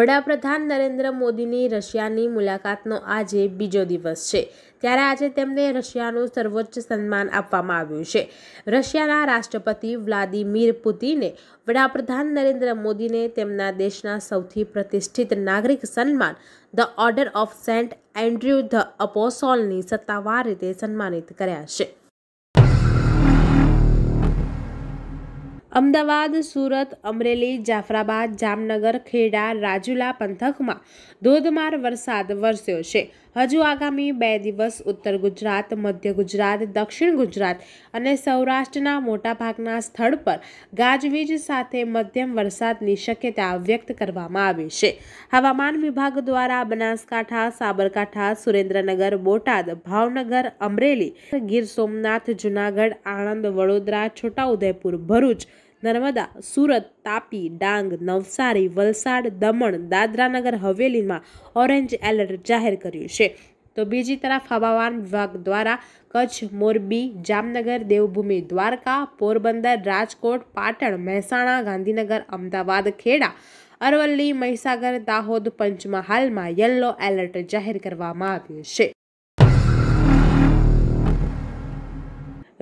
વડાપ્રધાન નરેન્દ્ર મોદીની રશિયાની મુલાકાતનો આજે બીજો દિવસ છે ત્યારે આજે તેમને રશિયાનું સર્વોચ્ચ સન્માન આપવામાં આવ્યું છે રશિયાના રાષ્ટ્રપતિ વ્લાદિમીર પુતિને વડાપ્રધાન નરેન્દ્ર મોદીને તેમના દેશના સૌથી પ્રતિષ્ઠિત નાગરિક સન્માન the Order of Saint Andrew the અપોસોલની સત્તાવાર રીતે સન્માનિત કર્યા છે અમદાવાદ સુરત અમરેલી જાફરાબાદ જામનગર ખેડા રાજુલા પંથકમાં ધોધમાર વરસાદ વરસ્યો છે હજુ આગામી બે દિવસ ઉત્તર ગુજરાત મધ્ય ગુજરાત દક્ષિણ ગુજરાત અને સૌરાષ્ટ્રના મોટાભાગના સ્થળ પર ગાજવીજ સાથે મધ્યમ વરસાદની શક્યતા વ્યક્ત કરવામાં આવી છે હવામાન વિભાગ દ્વારા બનાસકાંઠા સાબરકાંઠા સુરેન્દ્રનગર બોટાદ ભાવનગર અમરેલી ગીર સોમનાથ જૂનાગઢ આણંદ વડોદરા છોટાઉદેપુર ભરૂચ નર્મદા સુરત તાપી ડાંગ નવસારી વલસાડ દમણ દાદરાનગર હવેલીમાં ઓરેન્જ એલર્ટ જાહેર કર્યું છે તો બીજી તરફ હવામાન વિભાગ દ્વારા કચ્છ મોરબી જામનગર દેવભૂમિ દ્વારકા પોરબંદર રાજકોટ પાટણ મહેસાણા ગાંધીનગર અમદાવાદ ખેડા અરવલ્લી મહીસાગર દાહોદ પંચમહાલમાં યલો એલર્ટ જાહેર કરવામાં આવ્યું છે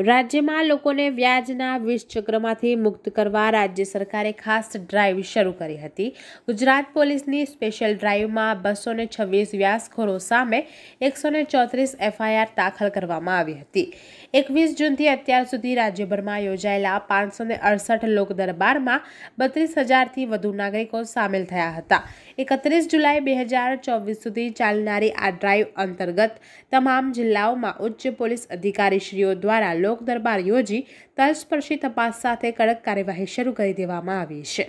રાજ્યમાં લોકોને વ્યાજના ચક્રમાંથી મુક્ત કરવા રાજ્ય સરકારે ખાસ ડ્રાઈવ શરૂ કરી હતી ગુજરાત પોલીસની સ્પેશિયલ ડ્રાઈવમાં બસો ને છવ્વીસ વ્યાસખોરો સામે એકસો ને ચોત્રીસ એફઆઈઆર દાખલ કરવામાં આવી હતી એકવીસ જૂનથી અત્યાર સુધી રાજ્યભરમાં યોજાયેલા પાંચસો ને અડસઠ લોક દરબારમાં બત્રીસ હજારથી વધુ નાગરિકો સામેલ થયા હતા એકત્રીસ જુલાઈ બે હજાર ચોવીસ સુધી ચાલનારી આ ડ્રાઈવ અંતર્ગત તમામ જિલ્લાઓમાં ઉચ્ચ પોલીસ અધિકારીશ્રીઓ દ્વારા લોક દરબાર યોજી તલસ્પર્શી તપાસ સાથે કડક કાર્યવાહી શરૂ કરી દેવામાં આવી છે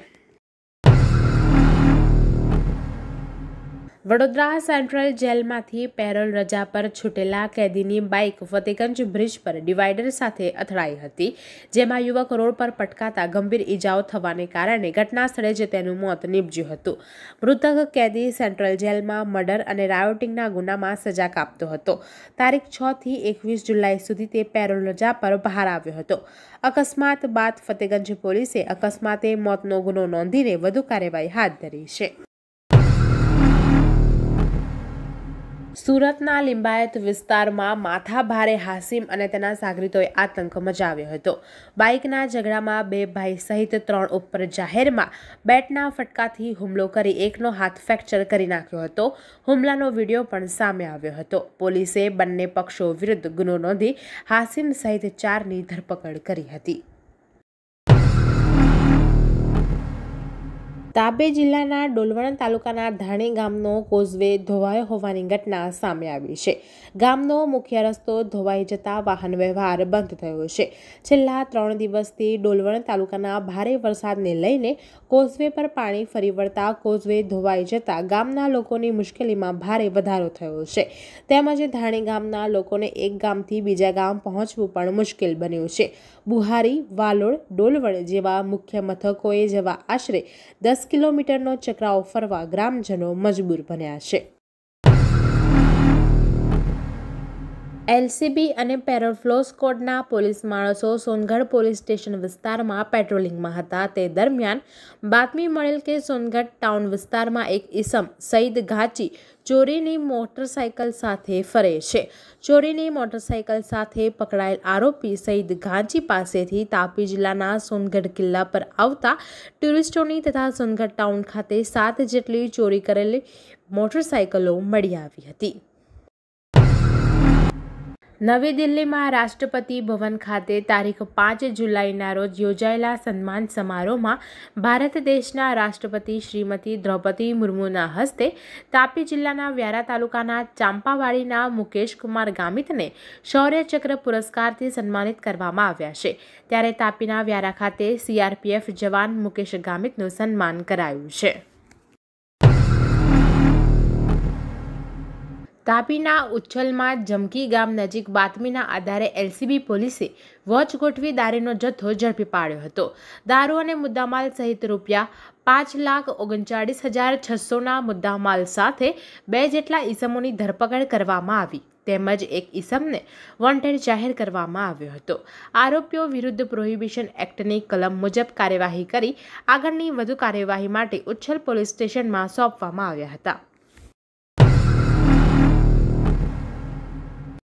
વડોદરા સેન્ટ્રલ જેલમાંથી પેરોલ રજા પર છૂટેલા કેદીની બાઇક ફતેગંજ બ્રિજ પર ડિવાઇડર સાથે અથડાઈ હતી જેમાં યુવક રોડ પર પટકાતા ગંભીર ઈજાઓ થવાને કારણે ઘટના સ્થળે જ તેનું મોત નીપજ્યું હતું મૃતક કેદી સેન્ટ્રલ જેલમાં મર્ડર અને રાયોટિંગના ગુનામાં સજા કાપતો હતો તારીખ છથી એકવીસ જુલાઈ સુધી તે પેરોલ રજા પર બહાર આવ્યો હતો અકસ્માત બાદ ફતેગંજ પોલીસે અકસ્માતે મોતનો ગુનો નોંધીને વધુ કાર્યવાહી હાથ ધરી છે સુરતના લિંબાયત વિસ્તારમાં માથાભારે હાસિમ અને તેના સાગરીતોએ આતંક મચાવ્યો હતો બાઇકના ઝઘડામાં બે ભાઈ સહિત ત્રણ ઉપર જાહેરમાં બેટના ફટકાથી હુમલો કરી એકનો હાથ ફ્રેક્ચર કરી નાખ્યો હતો હુમલાનો વિડીયો પણ સામે આવ્યો હતો પોલીસે બંને પક્ષો વિરુદ્ધ ગુનો નોંધી હાસિમ સહિત ચારની ધરપકડ કરી હતી તાપે જિલ્લાના ડોલવણ તાલુકાના ધાણી ગામનો કોઝવે ધોવાયો હોવાની ઘટના સામે આવી છે ગામનો મુખ્ય રસ્તો ધોવાઈ જતા વાહન વ્યવહાર બંધ થયો છે છેલ્લા ત્રણ દિવસથી ડોલવણ તાલુકાના ભારે વરસાદને લઈને કોઝવે પર પાણી ફરી વળતા કોઝવે ધોવાઈ જતા ગામના લોકોની મુશ્કેલીમાં ભારે વધારો થયો છે તેમજ ધાણી ગામના લોકોને એક ગામથી બીજા ગામ પહોંચવું પણ મુશ્કેલ બન્યું છે બુહારી વાલોડ ડોલવણ જેવા મુખ્ય મથકોએ જવા આશરે દસ કિલોમીટરનો ચક્રાઓ ફરવા ગ્રામજનો મજબૂર બન્યા છે એલસીબી અને પેરોફ્લો સ્કોડના પોલીસ માણસો સોનગઢ પોલીસ સ્ટેશન વિસ્તારમાં પેટ્રોલિંગમાં હતા તે દરમિયાન બાતમી મળેલ કે સોનગઢ ટાઉન વિસ્તારમાં એક ઇસમ સઈદ ઘાચી ચોરીની મોટરસાઇકલ સાથે ફરે છે ચોરીની મોટરસાઇકલ સાથે પકડાયેલ આરોપી સઈદ ઘાંચી પાસેથી તાપી જિલ્લાના સોનગઢ કિલ્લા પર આવતા ટુરિસ્ટોની તથા સોનગઢ ટાઉન ખાતે સાત જેટલી ચોરી કરેલી મોટરસાઇકલો મળી આવી હતી નવી દિલ્હીમાં રાષ્ટ્રપતિ ભવન ખાતે તારીખ પાંચ જુલાઈના રોજ યોજાયેલા સન્માન સમારોહમાં ભારત દેશના રાષ્ટ્રપતિ શ્રીમતી દ્રૌપદી મુર્મુના હસ્તે તાપી જિલ્લાના વ્યારા તાલુકાના ચાંપાવાડીના મુકેશ કુમાર ગામિતને શૌર્યચક્ર પુરસ્કારથી સન્માનિત કરવામાં આવ્યા છે ત્યારે તાપીના વ્યારા ખાતે સીઆરપીએફ જવાન મુકેશ ગામિતનું સન્માન કરાયું છે તાપીના ઉચ્છલમાં જમકી ગામ નજીક બાતમીના આધારે એલસીબી પોલીસે વોચ ગોઠવી દારીનો જથ્થો ઝડપી પાડ્યો હતો દારૂ અને મુદ્દામાલ સહિત રૂપિયા પાંચ લાખ ઓગણચાળીસ હજાર છસોના મુદ્દામાલ સાથે બે જેટલા ઈસમોની ધરપકડ કરવામાં આવી તેમજ એક ઈસમને વોન્ટેડ જાહેર કરવામાં આવ્યો હતો આરોપીઓ વિરુદ્ધ પ્રોહિબિશન એક્ટની કલમ મુજબ કાર્યવાહી કરી આગળની વધુ કાર્યવાહી માટે ઉચ્છલ પોલીસ સ્ટેશનમાં સોંપવામાં આવ્યા હતા